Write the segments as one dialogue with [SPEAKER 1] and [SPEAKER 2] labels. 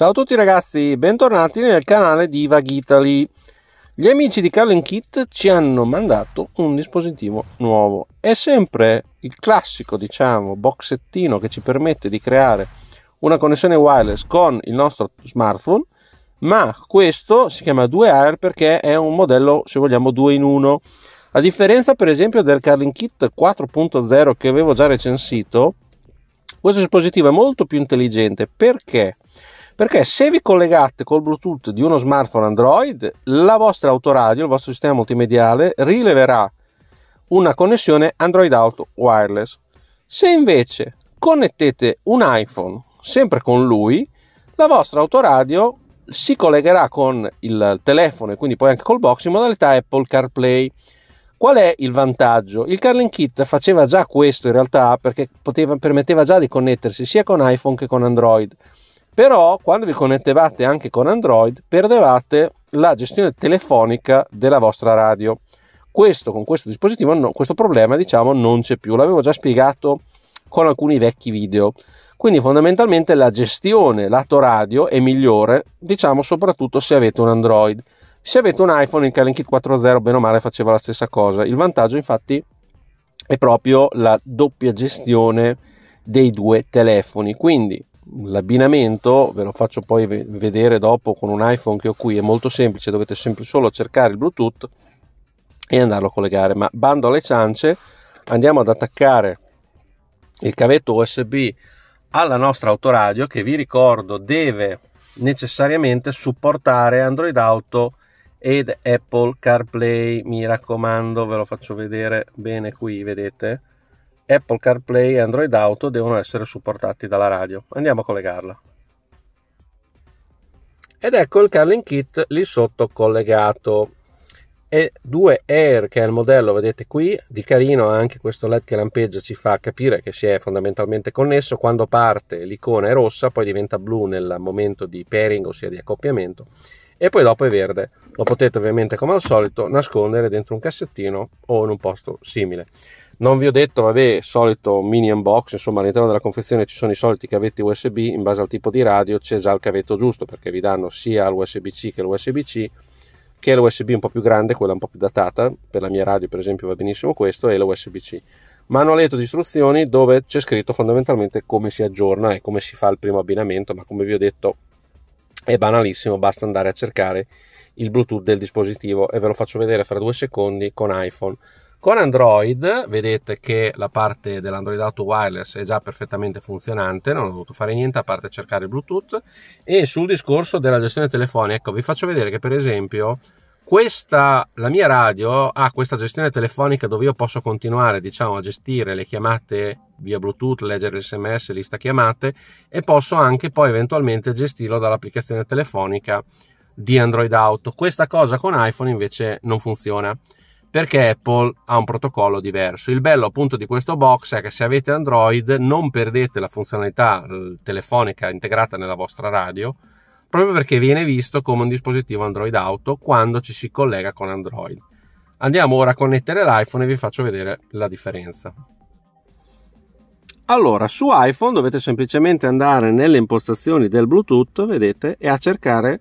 [SPEAKER 1] Ciao a tutti ragazzi, bentornati nel canale di Vaghitali. Gli amici di Carlin Kit ci hanno mandato un dispositivo nuovo. È sempre il classico, diciamo, boxettino che ci permette di creare una connessione wireless con il nostro smartphone, ma questo si chiama 2AIR perché è un modello, se vogliamo, 2 in 1. A differenza, per esempio, del Carlin Kit 4.0 che avevo già recensito, questo dispositivo è molto più intelligente perché perché se vi collegate col Bluetooth di uno smartphone Android, la vostra autoradio, il vostro sistema multimediale, rileverà una connessione Android Auto wireless. Se invece connettete un iPhone sempre con lui, la vostra autoradio si collegherà con il telefono e quindi poi anche col box in modalità Apple CarPlay. Qual è il vantaggio? Il Carlin Kit faceva già questo in realtà perché poteva, permetteva già di connettersi sia con iPhone che con Android. Però quando vi connettevate anche con Android perdevate la gestione telefonica della vostra radio. Questo con questo dispositivo, no, questo problema diciamo non c'è più, l'avevo già spiegato con alcuni vecchi video. Quindi fondamentalmente la gestione lato radio è migliore, diciamo soprattutto se avete un Android. Se avete un iPhone, il Kalenkit 4.0 bene o male faceva la stessa cosa. Il vantaggio infatti è proprio la doppia gestione dei due telefoni. Quindi l'abbinamento ve lo faccio poi vedere dopo con un iPhone che ho qui è molto semplice dovete sempre solo cercare il Bluetooth e andarlo a collegare ma bando alle ciance andiamo ad attaccare il cavetto USB alla nostra autoradio che vi ricordo deve necessariamente supportare Android Auto ed Apple CarPlay mi raccomando ve lo faccio vedere bene qui vedete Apple CarPlay e Android Auto devono essere supportati dalla radio. Andiamo a collegarla. Ed ecco il Carling Kit lì sotto collegato. E 2 Air, che è il modello, vedete qui, di carino anche questo LED che lampeggia ci fa capire che si è fondamentalmente connesso. Quando parte l'icona è rossa, poi diventa blu nel momento di pairing, ossia di accoppiamento, e poi dopo è verde. Lo potete ovviamente, come al solito, nascondere dentro un cassettino o in un posto simile non vi ho detto, vabbè, solito mini unbox, insomma all'interno della confezione ci sono i soliti cavetti USB, in base al tipo di radio c'è già il cavetto giusto perché vi danno sia l'USB-C che l'USB-C, che l'USB un po' più grande, quella un po' più datata, per la mia radio per esempio va benissimo questo, e l'USB-C. Manualetto di istruzioni dove c'è scritto fondamentalmente come si aggiorna e come si fa il primo abbinamento, ma come vi ho detto è banalissimo, basta andare a cercare il Bluetooth del dispositivo e ve lo faccio vedere fra due secondi con iPhone con Android vedete che la parte dell'Android Auto Wireless è già perfettamente funzionante, non ho dovuto fare niente a parte cercare il Bluetooth e sul discorso della gestione telefonica, ecco vi faccio vedere che per esempio questa, la mia radio ha questa gestione telefonica dove io posso continuare diciamo, a gestire le chiamate via Bluetooth, leggere l'SMS, lista chiamate e posso anche poi eventualmente gestirlo dall'applicazione telefonica di Android Auto. Questa cosa con iPhone invece non funziona perché Apple ha un protocollo diverso. Il bello appunto di questo box è che se avete Android non perdete la funzionalità eh, telefonica integrata nella vostra radio, proprio perché viene visto come un dispositivo Android Auto quando ci si collega con Android. Andiamo ora a connettere l'iPhone e vi faccio vedere la differenza. Allora, su iPhone dovete semplicemente andare nelle impostazioni del Bluetooth, vedete, e a cercare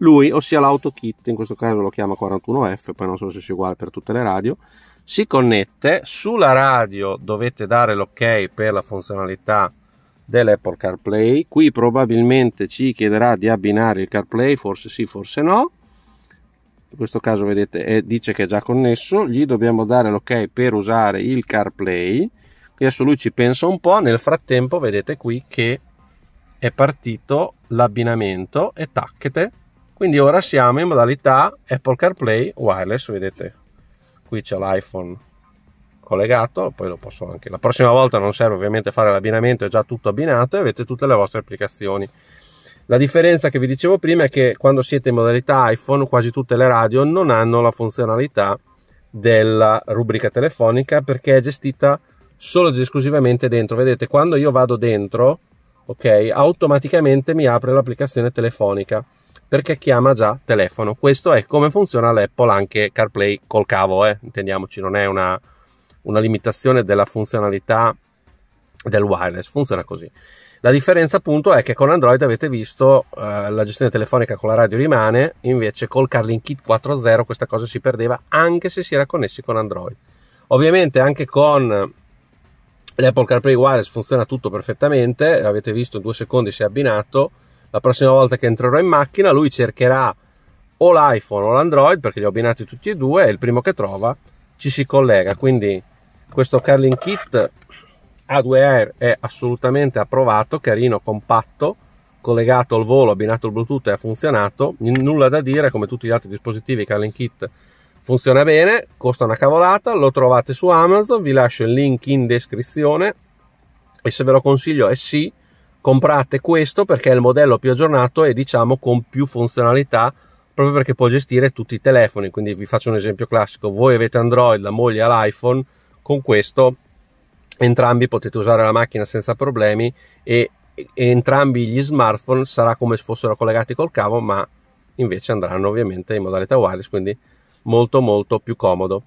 [SPEAKER 1] lui, ossia l'autokit, in questo caso lo chiama 41F, poi non so se sia uguale per tutte le radio, si connette, sulla radio dovete dare l'ok per la funzionalità dell'Apple CarPlay, qui probabilmente ci chiederà di abbinare il CarPlay, forse sì, forse no, in questo caso vedete è, dice che è già connesso, gli dobbiamo dare l'ok per usare il CarPlay, adesso lui ci pensa un po', nel frattempo vedete qui che è partito l'abbinamento e tacchete quindi ora siamo in modalità Apple CarPlay wireless vedete qui c'è l'iPhone collegato poi lo posso anche la prossima volta non serve ovviamente fare l'abbinamento è già tutto abbinato e avete tutte le vostre applicazioni la differenza che vi dicevo prima è che quando siete in modalità iPhone quasi tutte le radio non hanno la funzionalità della rubrica telefonica perché è gestita solo ed esclusivamente dentro vedete quando io vado dentro ok automaticamente mi apre l'applicazione telefonica perché chiama già telefono. Questo è come funziona l'Apple anche CarPlay col cavo, eh? intendiamoci, non è una, una limitazione della funzionalità del wireless, funziona così. La differenza appunto è che con Android avete visto eh, la gestione telefonica con la radio rimane, invece col Carlin Kit 4.0 questa cosa si perdeva anche se si era connessi con Android. Ovviamente anche con l'Apple CarPlay Wireless funziona tutto perfettamente, avete visto in due secondi si è abbinato, la prossima volta che entrerò in macchina lui cercherà o l'iPhone o l'Android perché li ho abbinati tutti e due e il primo che trova ci si collega quindi questo Carling Kit A2R è assolutamente approvato carino, compatto collegato al volo, abbinato al Bluetooth e ha funzionato nulla da dire come tutti gli altri dispositivi Carling Kit funziona bene, costa una cavolata lo trovate su Amazon, vi lascio il link in descrizione e se ve lo consiglio è sì comprate questo perché è il modello più aggiornato e diciamo con più funzionalità proprio perché può gestire tutti i telefoni quindi vi faccio un esempio classico voi avete Android la moglie ha l'iPhone con questo entrambi potete usare la macchina senza problemi e, e entrambi gli smartphone sarà come se fossero collegati col cavo ma invece andranno ovviamente in modalità wireless quindi molto molto più comodo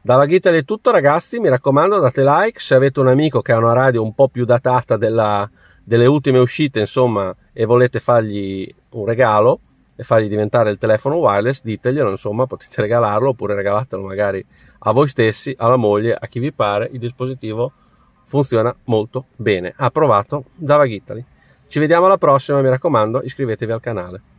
[SPEAKER 1] dalla Ghita è tutto ragazzi mi raccomando date like se avete un amico che ha una radio un po' più datata della, delle ultime uscite, insomma, e volete fargli un regalo e fargli diventare il telefono wireless, diteglielo, insomma, potete regalarlo oppure regalatelo magari a voi stessi, alla moglie, a chi vi pare, il dispositivo funziona molto bene. Approvato da Vaghitali. Ci vediamo alla prossima, mi raccomando, iscrivetevi al canale.